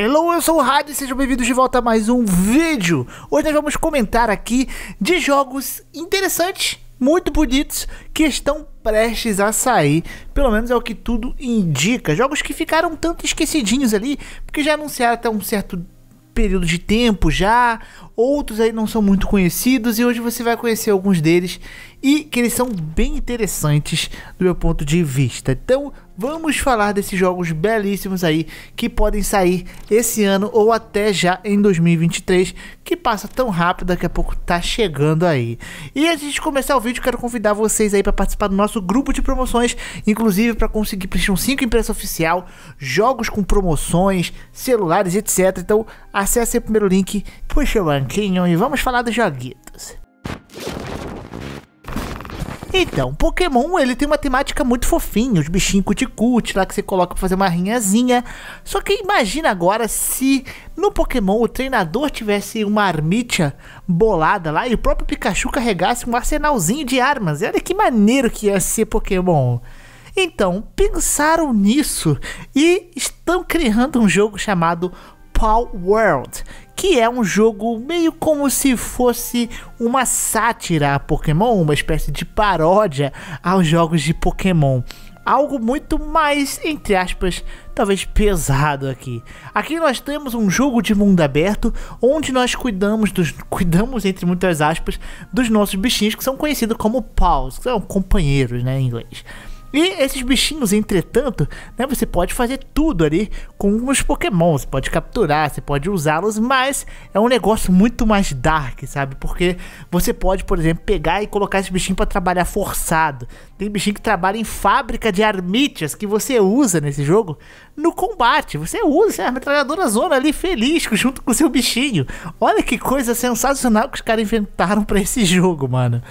Hello, eu sou o Rade, e sejam bem-vindos de volta a mais um vídeo. Hoje nós vamos comentar aqui de jogos interessantes, muito bonitos, que estão prestes a sair, pelo menos é o que tudo indica. Jogos que ficaram tanto esquecidinhos ali, porque já anunciaram até um certo período de tempo já, Outros aí não são muito conhecidos e hoje você vai conhecer alguns deles e que eles são bem interessantes do meu ponto de vista. Então, vamos falar desses jogos belíssimos aí que podem sair esse ano ou até já em 2023, que passa tão rápido, daqui a pouco tá chegando aí. E antes de começar o vídeo, quero convidar vocês aí para participar do nosso grupo de promoções, inclusive para conseguir PlayStation 5 impressa oficial, jogos com promoções, celulares, etc. Então, acesse o primeiro link, puxa, mano, e vamos falar dos joguitos. Então, Pokémon ele tem uma temática muito fofinha, os bichinhos cuticute lá que você coloca pra fazer uma rinhazinha. Só que imagina agora se no Pokémon o treinador tivesse uma armitia bolada lá e o próprio Pikachu carregasse um arsenalzinho de armas. olha que maneiro que ia ser Pokémon. Então, pensaram nisso e estão criando um jogo chamado Paul World, que é um jogo meio como se fosse uma sátira a Pokémon, uma espécie de paródia aos jogos de Pokémon. Algo muito mais, entre aspas, talvez pesado aqui. Aqui nós temos um jogo de mundo aberto onde nós cuidamos dos cuidamos entre muitas aspas dos nossos bichinhos que são conhecidos como paws, que são companheiros, né, em inglês. E esses bichinhos, entretanto, né, você pode fazer tudo ali com os Pokémon. Você pode capturar, você pode usá-los, mas é um negócio muito mais dark, sabe? Porque você pode, por exemplo, pegar e colocar esse bichinho para trabalhar forçado. Tem bichinho que trabalha em fábrica de armítias que você usa nesse jogo no combate. Você usa você é a metralhadora zona ali feliz junto com o seu bichinho. Olha que coisa sensacional que os caras inventaram para esse jogo, mano.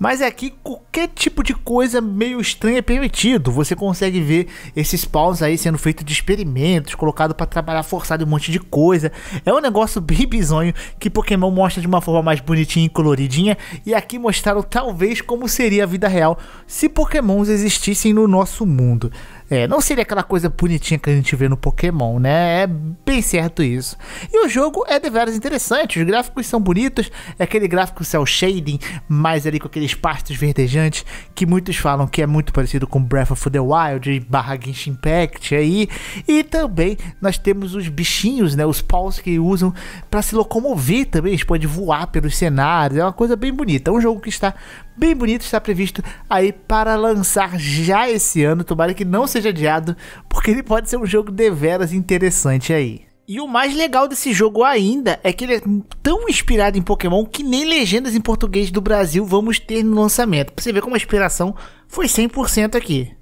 Mas aqui é qualquer tipo de coisa meio estranha é permitido. Você consegue ver esses paus aí sendo feito de experimentos, colocado para trabalhar forçado um monte de coisa. É um negócio bem bizonho que Pokémon mostra de uma forma mais bonitinha e coloridinha. E aqui mostraram talvez como seria a vida real se Pokémons existissem no nosso mundo. É, não seria aquela coisa bonitinha que a gente vê no Pokémon, né? É bem certo isso. E o jogo é deveras interessante, os gráficos são bonitos, é aquele gráfico cel shading, mais ali com aqueles pastos verdejantes, que muitos falam que é muito parecido com Breath of the Wild barra Genshin Impact aí. E também nós temos os bichinhos, né? Os paus que usam para se locomover também, eles podem pode voar pelos cenários, é uma coisa bem bonita. É um jogo que está bem bonito, está previsto aí para lançar já esse ano. Tomara que não seja adiado, porque ele pode ser um jogo deveras interessante aí. E o mais legal desse jogo ainda é que ele é tão inspirado em Pokémon que nem legendas em português do Brasil vamos ter no lançamento. Pra você ver como a inspiração foi 100% aqui.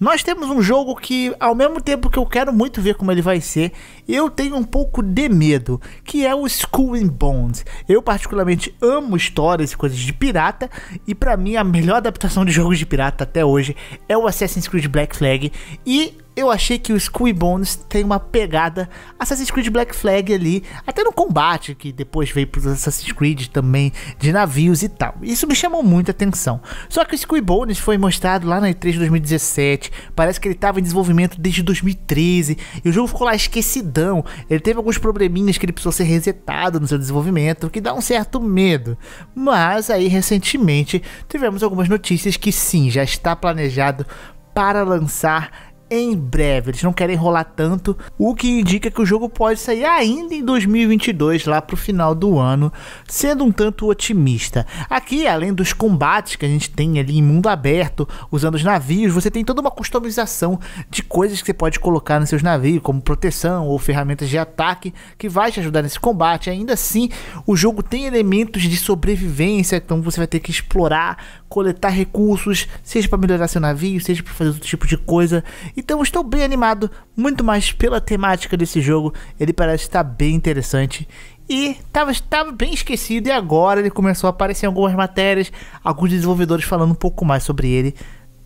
Nós temos um jogo que, ao mesmo tempo que eu quero muito ver como ele vai ser, eu tenho um pouco de medo, que é o School in Bones. Eu particularmente amo histórias e coisas de pirata, e para mim a melhor adaptação de jogos de pirata até hoje é o Assassin's Creed Black Flag, e eu achei que o Squee Bones tem uma pegada Assassin's Creed Black Flag ali, até no combate, que depois veio para os Assassin's Creed também, de navios e tal. Isso me chamou muita atenção. Só que o Squee Bones foi mostrado lá na E3 de 2017, parece que ele estava em desenvolvimento desde 2013, e o jogo ficou lá esquecidão. Ele teve alguns probleminhas que ele precisou ser resetado no seu desenvolvimento, o que dá um certo medo. Mas aí recentemente tivemos algumas notícias que sim, já está planejado para lançar em breve. Eles não querem enrolar tanto, o que indica que o jogo pode sair ainda em 2022, lá para o final do ano, sendo um tanto otimista. Aqui, além dos combates que a gente tem ali em mundo aberto, usando os navios, você tem toda uma customização de coisas que você pode colocar nos seus navios, como proteção ou ferramentas de ataque, que vai te ajudar nesse combate. Ainda assim, o jogo tem elementos de sobrevivência, então você vai ter que explorar coletar recursos, seja para melhorar seu navio, seja para fazer outro tipo de coisa. Então estou bem animado, muito mais pela temática desse jogo. Ele parece estar bem interessante e estava tava bem esquecido e agora ele começou a aparecer em algumas matérias, alguns desenvolvedores falando um pouco mais sobre ele.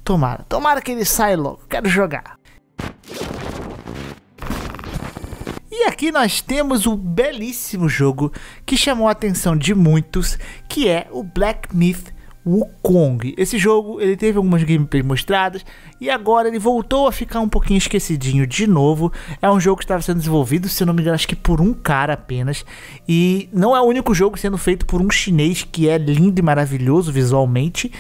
Tomara, tomara que ele saia logo, quero jogar. E aqui nós temos o belíssimo jogo que chamou a atenção de muitos, que é o Black Myth Wukong. Esse jogo ele teve algumas gameplays mostradas e agora ele voltou a ficar um pouquinho esquecidinho de novo. É um jogo que estava sendo desenvolvido, se não me engano, acho que por um cara apenas. E não é o único jogo sendo feito por um chinês que é lindo e maravilhoso visualmente.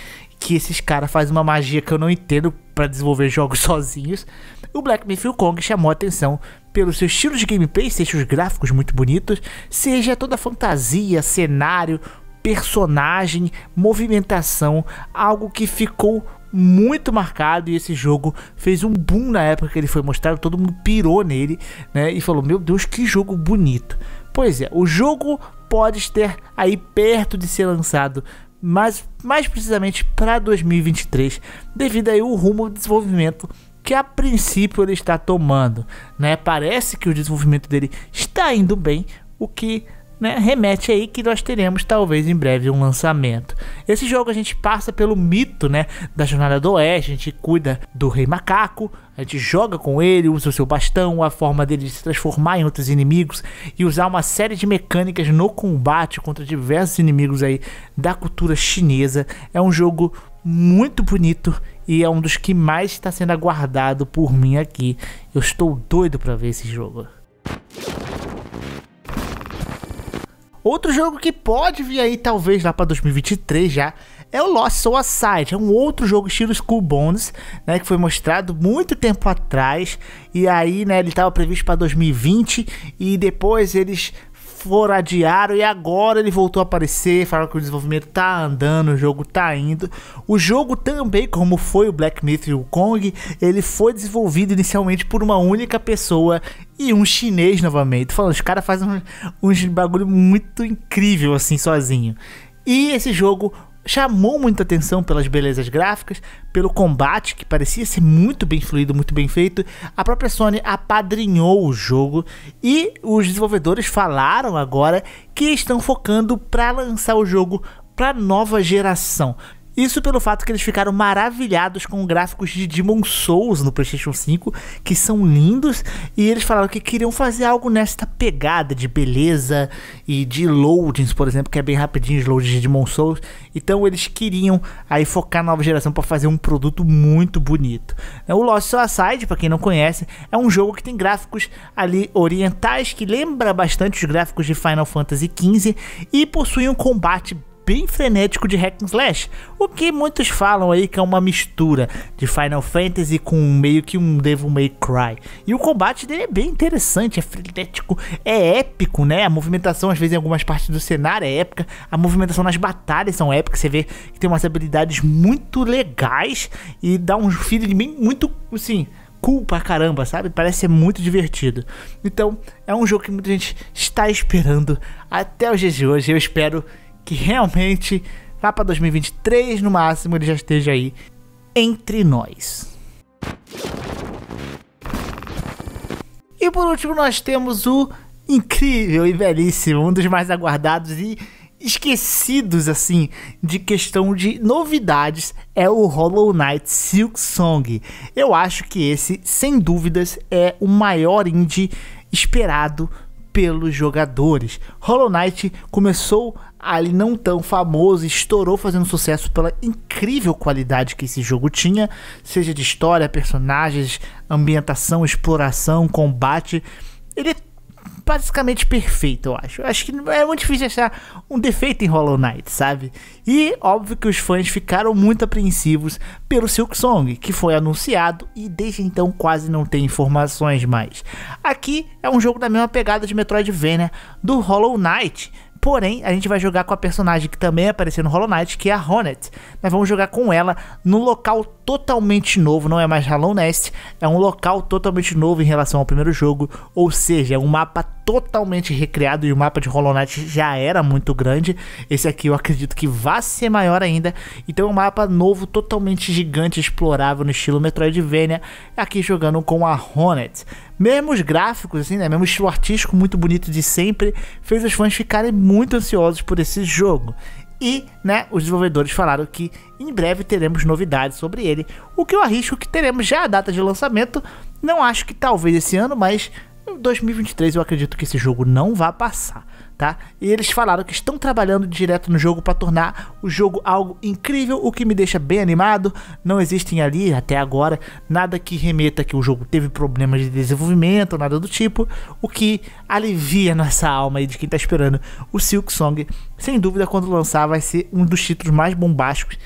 Que esses caras fazem uma magia que eu não entendo para desenvolver jogos sozinhos. O Black Myth Wukong chamou a atenção pelo seu estilo de gameplay, seja os gráficos muito bonitos, seja toda a fantasia, cenário, personagem, movimentação, algo que ficou muito marcado e esse jogo fez um boom na época que ele foi mostrado, todo mundo pirou nele, né? E falou: "Meu Deus, que jogo bonito". Pois é, o jogo pode estar aí perto de ser lançado, mas mais precisamente para 2023, devido aí ao rumo do desenvolvimento que a princípio ele está tomando, né? Parece que o desenvolvimento dele está indo bem, o que né, remete aí que nós teremos talvez em breve um lançamento. Esse jogo a gente passa pelo mito né, da Jornada do Oeste, a gente cuida do Rei Macaco, a gente joga com ele, usa o seu bastão, a forma dele de se transformar em outros inimigos e usar uma série de mecânicas no combate contra diversos inimigos aí da cultura chinesa. É um jogo muito bonito e é um dos que mais está sendo aguardado por mim aqui. Eu estou doido para ver esse jogo. Outro jogo que pode vir aí, talvez lá para 2023 já, é o Lost Soul Aside. É um outro jogo estilo School Bones, né, que foi mostrado muito tempo atrás. E aí, né, ele estava previsto para 2020 e depois eles foradiário e agora ele voltou a aparecer. Falaram que o desenvolvimento tá andando, o jogo tá indo. O jogo também, como foi o Black Myth e o Kong, ele foi desenvolvido inicialmente por uma única pessoa e um chinês novamente. Falando, os caras fazem um, um bagulho muito incrível assim sozinho. E esse jogo chamou muita atenção pelas belezas gráficas, pelo combate que parecia ser muito bem fluido, muito bem feito. A própria Sony apadrinhou o jogo e os desenvolvedores falaram agora que estão focando para lançar o jogo para nova geração. Isso pelo fato que eles ficaram maravilhados com gráficos de Demon Souls no PlayStation 5, que são lindos, e eles falaram que queriam fazer algo nesta pegada de beleza e de loadings, por exemplo, que é bem rapidinho os loadings de Demon Souls. Então eles queriam aí focar na nova geração para fazer um produto muito bonito. Né, o Lost Aside, para quem não conhece, é um jogo que tem gráficos ali orientais que lembra bastante os gráficos de Final Fantasy XV e possui um combate bem frenético de hack and slash, o que muitos falam aí que é uma mistura de Final Fantasy com meio que um Devil May Cry. E o combate dele é bem interessante, é frenético, é épico, né? A movimentação às vezes em algumas partes do cenário é épica, a movimentação nas batalhas são épicas, você vê que tem umas habilidades muito legais e dá um feeling bem muito, assim, cool pra caramba, sabe? Parece ser muito divertido. Então, é um jogo que muita gente está esperando até hoje dias de hoje. Eu espero que realmente lá para 2023 no máximo ele já esteja aí entre nós. E por último nós temos o incrível e belíssimo, um dos mais aguardados e esquecidos assim de questão de novidades é o Hollow Knight Silk Song. Eu acho que esse, sem dúvidas, é o maior indie esperado pelos jogadores. Hollow Knight começou ali não tão famoso, estourou fazendo sucesso pela incrível qualidade que esse jogo tinha, seja de história, personagens, ambientação, exploração, combate. Ele é basicamente perfeito, eu acho. Eu acho que é muito difícil achar um defeito em Hollow Knight, sabe? E óbvio que os fãs ficaram muito apreensivos pelo Silk Song, que foi anunciado e desde então quase não tem informações mais. Aqui é um jogo da mesma pegada de Metroidvania do Hollow Knight, Porém, a gente vai jogar com a personagem que também apareceu no Hollow Knight, que é a Hornet. Nós vamos jogar com ela num local totalmente novo, não é mais Hollow Nest, é um local totalmente novo em relação ao primeiro jogo, ou seja, é um mapa totalmente recriado e o mapa de Hollow Knight já era muito grande. Esse aqui eu acredito que vá ser maior ainda. Então é um mapa novo, totalmente gigante, explorável no estilo Metroidvania, aqui jogando com a Hornet mesmos gráficos, assim, né? Mesmo estilo artístico muito bonito de sempre, fez os fãs ficarem muito ansiosos por esse jogo. E, né, os desenvolvedores falaram que em breve teremos novidades sobre ele, o que eu arrisco que teremos já a data de lançamento. Não acho que talvez esse ano, mas em 2023 eu acredito que esse jogo não vai passar, tá? E eles falaram que estão trabalhando direto no jogo para tornar o jogo algo incrível, o que me deixa bem animado. Não existem ali até agora nada que remeta que o jogo teve problemas de desenvolvimento, nada do tipo, o que alivia nossa alma aí de quem tá esperando o Silk Song. Sem dúvida, quando lançar vai ser um dos títulos mais bombásticos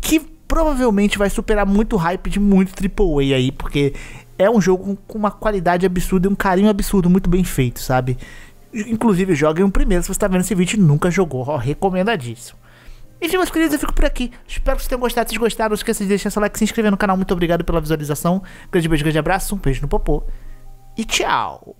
que provavelmente vai superar muito o hype de muito AAA aí, porque é um jogo com uma qualidade absurda e um carinho absurdo, muito bem feito, sabe? Inclusive, joguem um primeiro se você está vendo esse vídeo e nunca jogou, ó, recomendadíssimo. Enfim, meus queridos, eu fico por aqui. Espero que vocês tenham gostado. Se gostaram, não esqueça de deixar seu like, se inscrever no canal. Muito obrigado pela visualização. Grande beijo, grande abraço, um beijo no popô e tchau!